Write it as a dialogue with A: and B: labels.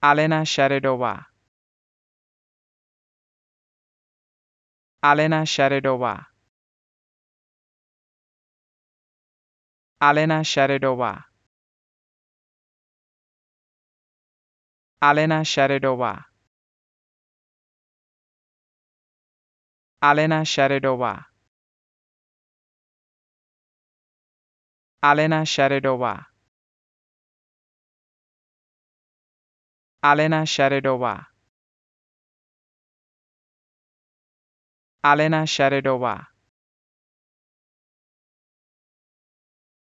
A: Alena Sharidova. Alena Sharidova. Alena Sharidova. Alena Sharidova. Alena Sharedova. Alena Sharedova. Alena Sharidova. Alena Sharidova.